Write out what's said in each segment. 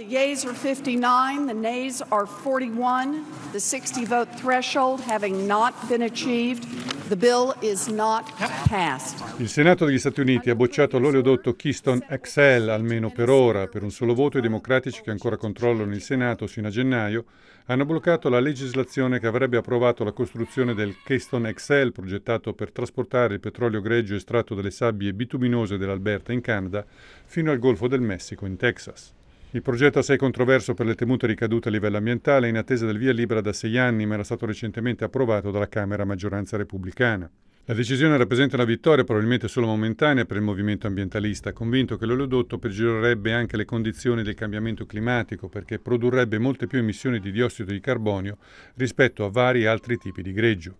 The yeas are 59, the nays are 41. The 60 vote threshold having not been achieved, the bill is not passed. Il Senato degli Stati Uniti ha bocciato l'oleodotto Keystone XL almeno per ora, per un solo voto i democratici che ancora controllano il Senato sino a gennaio hanno bloccato la legislazione che avrebbe approvato la costruzione del Keystone XL progettato per trasportare il petrolio greggio estratto dalle sabbie bituminose dell'Alberta in Canada fino al Golfo del Messico in Texas. Il progetto assai controverso per le temute ricadute a livello ambientale è in attesa del via libera da sei anni, ma era stato recentemente approvato dalla Camera a maggioranza repubblicana. La decisione rappresenta una vittoria probabilmente solo momentanea per il movimento ambientalista, convinto che l'oleodotto peggiorerebbe anche le condizioni del cambiamento climatico perché produrrebbe molte più emissioni di diossido di carbonio rispetto a vari altri tipi di greggio.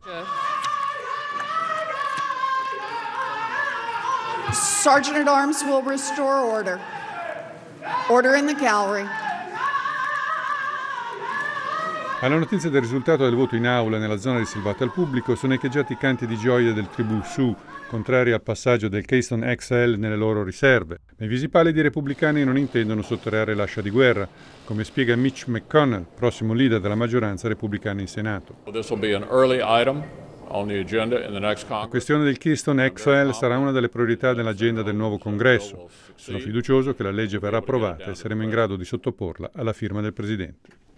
Sergeant at Arms will restore order. Order in the gallery. Alla notizia del risultato del voto in aula nella zona riservata al pubblico sono echeggiati i canti di gioia del tribù su, contrari al passaggio del Keystone XL nelle loro riserve. Ma i visi pallidi repubblicani non intendono sottrarre l'ascia di guerra, come spiega Mitch McConnell, prossimo leader della maggioranza repubblicana in Senato. item la questione del Keystone uh, XL sarà una delle priorità dell'agenda del oh, nuovo congresso. Sono fiducioso che la legge verrà approvata e saremo in grado di sottoporla alla firma del Presidente.